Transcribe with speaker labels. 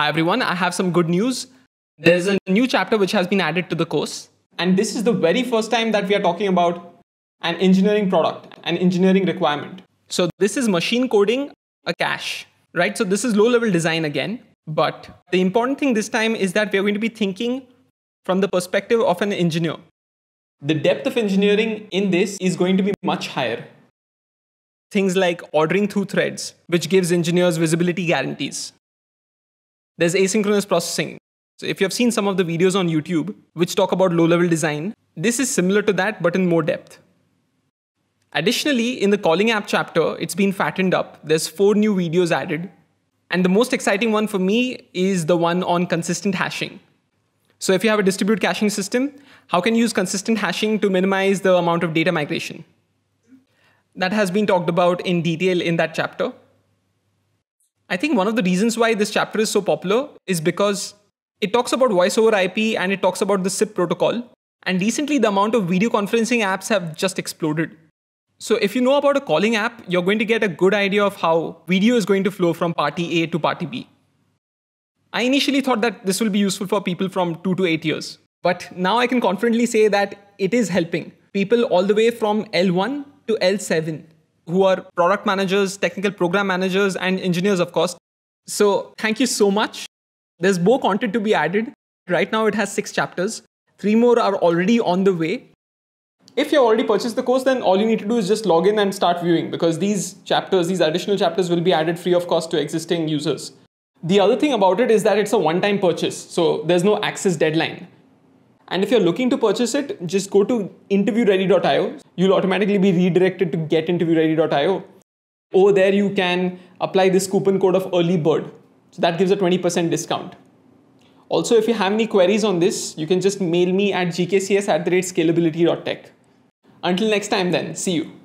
Speaker 1: Hi everyone, I have some good news. There's a new chapter which has been added to the course, and this is the very first time that we are talking about an engineering product, an engineering requirement. So this is machine coding a cache, right? So this is low level design again, but the important thing this time is that we are going to be thinking from the perspective of an engineer. The depth of engineering in this is going to be much higher. Things like ordering through threads, which gives engineers visibility guarantees there's asynchronous processing. So if you have seen some of the videos on YouTube which talk about low-level design, this is similar to that but in more depth. Additionally, in the calling app chapter, it's been fattened up. There's four new videos added. And the most exciting one for me is the one on consistent hashing. So if you have a distributed caching system, how can you use consistent hashing to minimize the amount of data migration? That has been talked about in detail in that chapter. I think one of the reasons why this chapter is so popular is because it talks about voice over IP and it talks about the SIP protocol. And recently, the amount of video conferencing apps have just exploded. So, if you know about a calling app, you're going to get a good idea of how video is going to flow from party A to party B. I initially thought that this will be useful for people from 2 to 8 years. But now I can confidently say that it is helping people all the way from L1 to L7 who are product managers, technical program managers, and engineers, of course. So thank you so much. There's more content to be added. Right now, it has six chapters. Three more are already on the way. If you've already purchased the course, then all you need to do is just log in and start viewing because these chapters, these additional chapters, will be added free of cost to existing users. The other thing about it is that it's a one time purchase, so there's no access deadline. And if you're looking to purchase it, just go to interviewready.io. You'll automatically be redirected to getinterviewready.io. Over there, you can apply this coupon code of early bird. So that gives a 20% discount. Also, if you have any queries on this, you can just mail me at gkcs at the rate scalability.tech. Until next time then, see you.